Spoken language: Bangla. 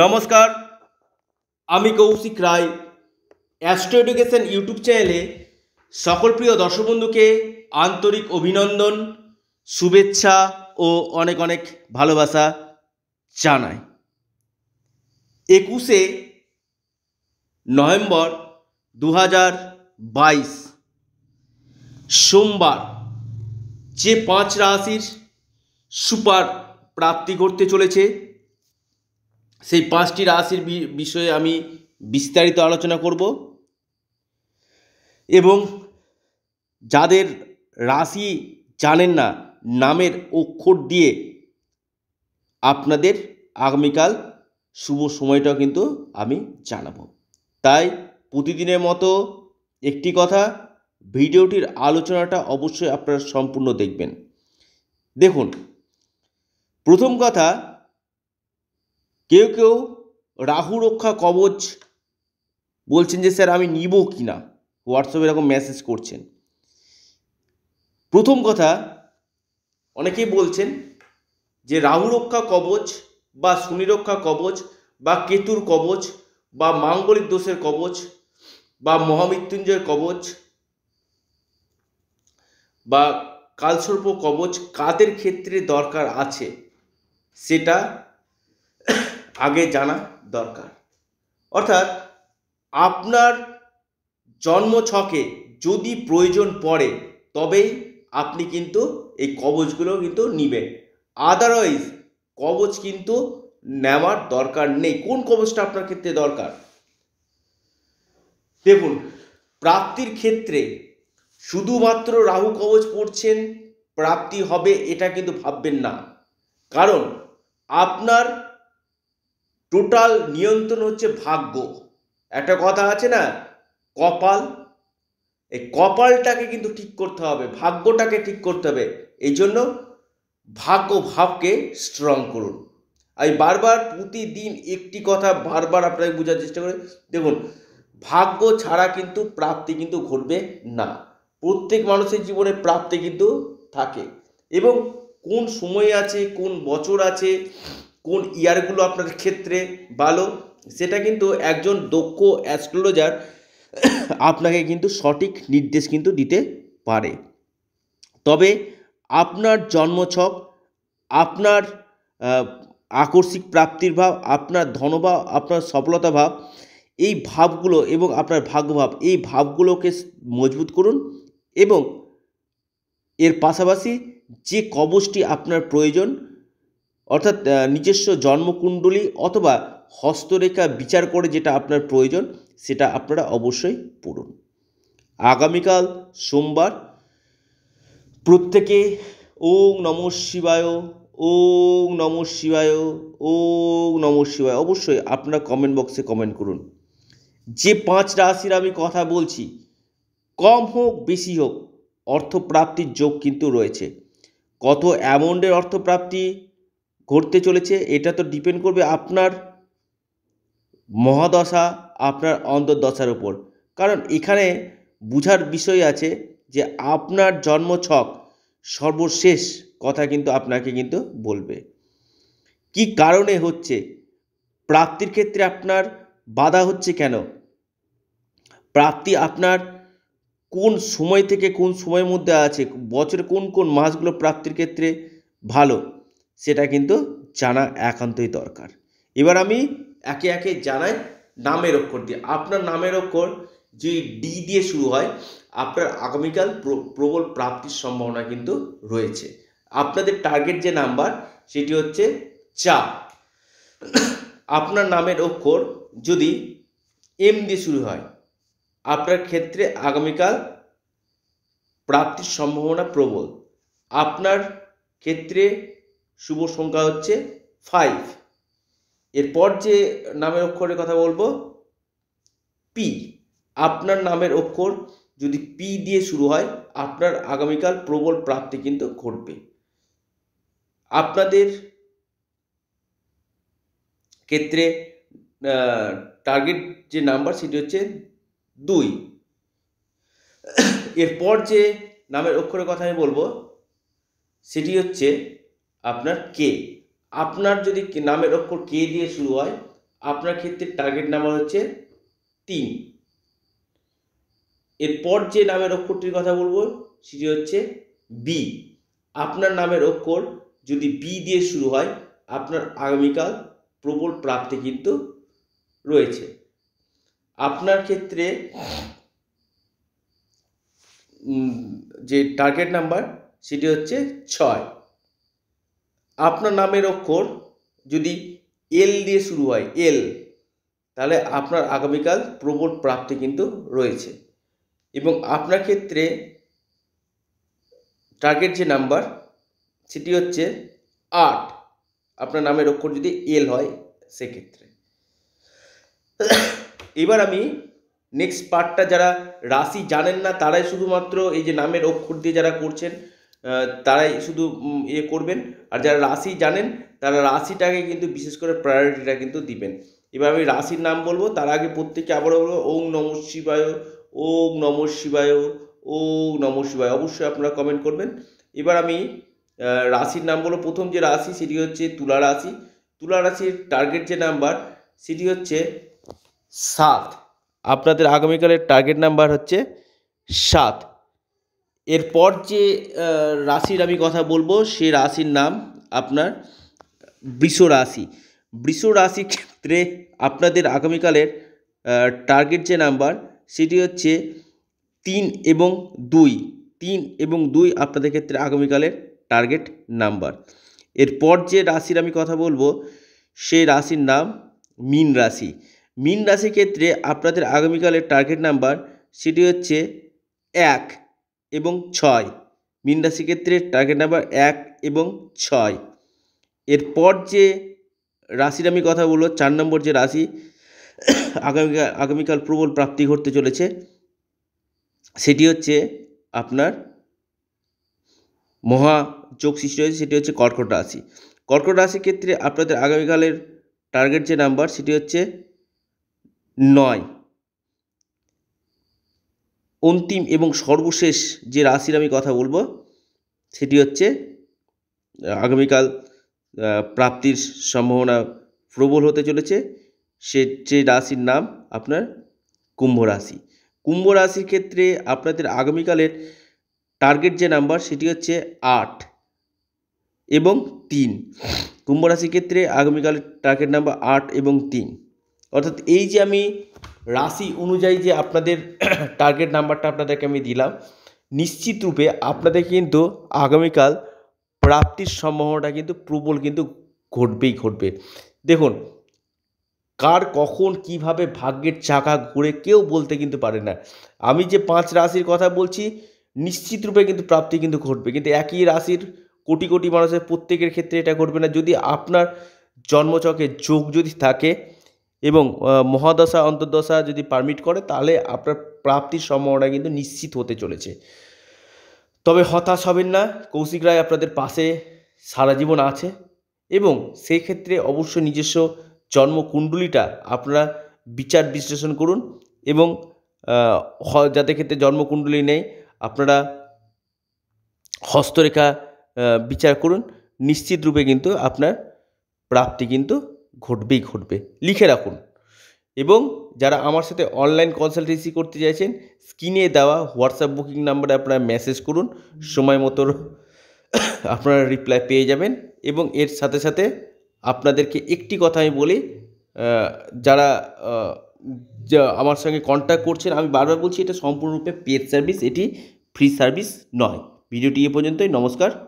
নমস্কার আমি Koushik Roy astro education YouTube চ্যানেলে সকল প্রিয় দর্শক বন্ধুকে আন্তরিক অভিনন্দন শুভেচ্ছা ও অনেক অনেক ভালোবাসা জানাই একুশে নভেম্বর দু হাজার বাইশ সোমবার যে পাঁচ রাশির সুপার প্রাপ্তি করতে চলেছে সেই পাঁচটি রাশির বিষয়ে আমি বিস্তারিত আলোচনা করব এবং যাদের রাশি জানেন না নামের অক্ষর দিয়ে আপনাদের আগামীকাল শুভ সময়টা কিন্তু আমি জানাবো তাই প্রতিদিনের মতো একটি কথা ভিডিওটির আলোচনাটা অবশ্যই আপনারা সম্পূর্ণ দেখবেন দেখুন প্রথম কথা কেউ কেউ রাহু রক্ষা কবচ বলছেন যে স্যার আমি নিব কি না হোয়াটসঅ্যাপে এরকম মেসেজ করছেন প্রথম কথা অনেকেই বলছেন যে রাহু রক্ষা কবচ বা শনিরক্ষা কবচ বা কেতুর কবচ বা মাঙ্গলিক দোষের কবচ বা মহামৃত্যুঞ্জয়ের কবচ বা কালসর্প কবচ কাদের ক্ষেত্রে দরকার আছে সেটা আগে জানা দরকার অর্থাৎ আপনার জন্ম ছকে যদি প্রয়োজন পড়ে তবেই আপনি কিন্তু এই কবচগুলো কিন্তু নেবেন আদারওয়াইজ কবচ কিন্তু নেওয়ার দরকার নেই কোন কবচটা আপনার ক্ষেত্রে দরকার দেখুন প্রাপ্তির ক্ষেত্রে শুধুমাত্র রাহু কবচ পড়ছেন প্রাপ্তি হবে এটা কিন্তু ভাববেন না কারণ আপনার টোটাল নিয়ন্ত্রণ হচ্ছে ভাগ্য একটা কথা আছে না কপাল এই কপালটাকে কিন্তু ঠিক করতে হবে ভাগ্যটাকে ঠিক করতে হবে এই জন্য ভাগ্য ভাবকে স্ট্রং করুন আমি বারবার প্রতিদিন একটি কথা বারবার আপনাকে বোঝার চেষ্টা করি দেখুন ভাগ্য ছাড়া কিন্তু প্রাপ্তি কিন্তু ঘটবে না প্রত্যেক মানুষের জীবনে প্রাপ্তি কিন্তু থাকে এবং কোন সময় আছে কোন বছর আছে কোন ইয়ারগুলো আপনার ক্ষেত্রে ভালো সেটা কিন্তু একজন দক্ষ অ্যাস্ট্রোলজার আপনাকে কিন্তু সঠিক নির্দেশ কিন্তু দিতে পারে তবে আপনার জন্মছক আপনার আকস্মিক প্রাপ্তির ভাব আপনার ধনভাব আপনার সফলতা ভাব এই ভাবগুলো এবং আপনার ভাগ্যভাব এই ভাবগুলোকে মজবুত করুন এবং এর পাশাপাশি যে কবচটি আপনার প্রয়োজন অর্থাৎ নিজস্ব জন্মকুণ্ডলী অথবা হস্তরেখা বিচার করে যেটা আপনার প্রয়োজন সেটা আপনারা অবশ্যই পড়ুন আগামীকাল সোমবার প্রত্যেকে ওং নম শিবায় ওং নম শিবায় ওং নম শিবায় অবশ্যই আপনারা কমেন্ট বক্সে কমেন্ট করুন যে পাঁচ রাশির আমি কথা বলছি কম হোক বেশি হোক অর্থপ্রাপ্তির যোগ কিন্তু রয়েছে কত অ্যামাউন্টের অর্থপ্রাপ্তি করতে চলেছে এটা তো ডিপেন্ড করবে আপনার মহাদশা আপনার অন্তর্দশার উপর কারণ এখানে বুঝার বিষয় আছে যে আপনার জন্ম ছক সর্বশেষ কথা কিন্তু আপনাকে কিন্তু বলবে কি কারণে হচ্ছে প্রাপ্তির ক্ষেত্রে আপনার বাধা হচ্ছে কেন প্রাপ্তি আপনার কোন সময় থেকে কোন সময়ের মধ্যে আছে বছরে কোন কোন মাসগুলো প্রাপ্তির ক্ষেত্রে ভালো সেটা কিন্তু জানা একান্তই দরকার এবার আমি একে একে জানাই নামের অক্ষর দিয়ে আপনার নামের অক্ষর যে ডি দিয়ে শুরু হয় আপনার আগামীকাল প্রবল প্রাপ্তির সম্ভাবনা কিন্তু রয়েছে আপনাদের টার্গেট যে নাম্বার সেটি হচ্ছে চা আপনার নামের অক্ষর যদি এম দিয়ে শুরু হয় আপনার ক্ষেত্রে আগামীকাল প্রাপ্তির সম্ভাবনা প্রবল আপনার ক্ষেত্রে শুভ সংখ্যা হচ্ছে ফাইভ এরপর যে নামের অক্ষরের কথা বলবো পি আপনার নামের অক্ষর যদি পি দিয়ে শুরু হয় আপনার আগামীকাল প্রবল প্রাপ্তি কিন্তু ঘটবে আপনাদের ক্ষেত্রে টার্গেট যে নাম্বার সেটি হচ্ছে দুই এরপর যে নামের অক্ষরের কথা আমি বলবো সেটি হচ্ছে আপনার কে আপনার যদি নামের অক্ষর কে দিয়ে শুরু হয় আপনার ক্ষেত্রে টার্গেট নাম্বার হচ্ছে তিন এরপর যে নামের অক্ষরটির কথা বলবো সেটি হচ্ছে বি আপনার নামের অক্ষর যদি বি দিয়ে শুরু হয় আপনার আগামীকাল প্রবল প্রাপ্তি কিন্তু রয়েছে আপনার ক্ষেত্রে যে টার্গেট নাম্বার সেটি হচ্ছে ছয় আপনার নামের অক্ষর যদি এল দিয়ে শুরু হয় এল তাহলে আপনার আগামীকাল প্রবল প্রাপ্তি কিন্তু রয়েছে এবং আপনার ক্ষেত্রে টার্গেট যে নাম্বার সেটি হচ্ছে আট আপনার নামের অক্ষর যদি এল হয় সেক্ষেত্রে এবার আমি নেক্সট পার্টটা যারা রাশি জানেন না তারাই শুধুমাত্র এই যে নামের অক্ষর দিয়ে যারা করছেন তারাই শুধু ইয়ে করবেন আর যারা রাশি জানেন তারা রাশিটাকে কিন্তু বিশেষ করে প্রায়োরিটিটা কিন্তু দিবেন এবার আমি রাশির নাম বলবো তার আগে প্রত্যেকে আবারও বলবো ওং নম শিবায় ওং নম শিবায় ও নম শিবায় অবশ্যই আপনারা কমেন্ট করবেন এবার আমি রাশির নাম বলবো প্রথম যে রাশি সেটি হচ্ছে তুলা রাশি তুলা রাশির টার্গেট যে নাম্বার সেটি হচ্ছে সাত আপনাদের আগামীকালের টার্গেট নাম্বার হচ্ছে সাত এরপর যে রাশির আমি কথা বলবো সে রাশির নাম আপনার বৃষ রাশি বৃষ রাশি ক্ষেত্রে আপনাদের আগামীকালের টার্গেট যে নাম্বার সেটি হচ্ছে তিন এবং দুই তিন এবং দুই আপনাদের ক্ষেত্রে আগামীকালের টার্গেট নাম্বার এরপর যে রাশির আমি কথা বলবো সেই রাশির নাম মিন রাশি মিন রাশি ক্ষেত্রে আপনাদের আগামীকালের টার্গেট নাম্বার সেটি হচ্ছে এক এবং ছয় মীন রাশি ক্ষেত্রে টার্গেট নাম্বার এক এবং ছয় এরপর যে রাশির আমি কথা বলব চার নম্বর যে রাশি আগামীকাল আগামীকাল প্রবল প্রাপ্তি ঘটতে চলেছে সেটি হচ্ছে আপনার মহা যোগ সৃষ্টি হয়েছে সেটি হচ্ছে কর্কট রাশি কর্কট রাশির ক্ষেত্রে আপনাদের আগামীকালের টার্গেট যে নাম্বার সেটি হচ্ছে নয় অন্তিম এবং সর্বশেষ যে রাশির আমি কথা বলবো সেটি হচ্ছে আগামীকাল প্রাপ্তির সম্ভাবনা প্রবল হতে চলেছে সে যে রাশির নাম আপনার কুম্ভ রাশি কুম্ভ রাশির ক্ষেত্রে আপনাদের আগামীকালের টার্গেট যে নাম্বার সেটি হচ্ছে আট এবং তিন কুম্ভ রাশির ক্ষেত্রে আগামীকালের টার্গেট নাম্বার আট এবং তিন অর্থাৎ এই যে আমি রাশি অনুযায়ী যে আপনাদের টার্গেট নাম্বারটা আপনাদেরকে আমি দিলাম নিশ্চিত রূপে আপনাদের কিন্তু আগামীকাল প্রাপ্তির সম্ভাবনাটা কিন্তু প্রবল কিন্তু ঘটবেই ঘটবে দেখুন কার কখন কিভাবে ভাগ্যের চাকা ঘুরে কেউ বলতে কিন্তু পারে না আমি যে পাঁচ রাশির কথা বলছি নিশ্চিত রূপে কিন্তু প্রাপ্তি কিন্তু ঘটবে কিন্তু একই রাশির কোটি কোটি মানুষের প্রত্যেকের ক্ষেত্রে এটা ঘটবে না যদি আপনার জন্মচকে যোগ যদি থাকে এবং মহাদশা অন্তর্দশা যদি পারমিট করে তাহলে আপনার প্রাপ্তির সম্ভাবনা কিন্তু নিশ্চিত হতে চলেছে তবে হতাশ হবেন না কৌশিক রায় আপনাদের পাশে সারা জীবন আছে এবং সেই ক্ষেত্রে অবশ্য নিজস্ব জন্মকুণ্ডলিটা আপনারা বিচার বিশ্লেষণ করুন এবং যাদের ক্ষেত্রে জন্মকুণ্ডলী নেই আপনারা হস্তরেখা বিচার করুন নিশ্চিত রূপে কিন্তু আপনার প্রাপ্তি কিন্তু ঘটবেই ঘটবে লিখে রাখুন এবং যারা আমার সাথে অনলাইন কনসালটেন্সি করতে চাইছেন স্ক্রিনে দেওয়া হোয়াটসঅ্যাপ বুকিং নাম্বারে আপনারা মেসেজ করুন সময় মতো আপনারা রিপ্লাই পেয়ে যাবেন এবং এর সাথে সাথে আপনাদেরকে একটি কথা আমি বলি যারা আমার সঙ্গে কন্ট্যাক্ট করছেন আমি বারবার বলছি এটা সম্পূর্ণরূপে পেড সার্ভিস এটি ফ্রি সার্ভিস নয় ভিডিওটি এ পর্যন্তই নমস্কার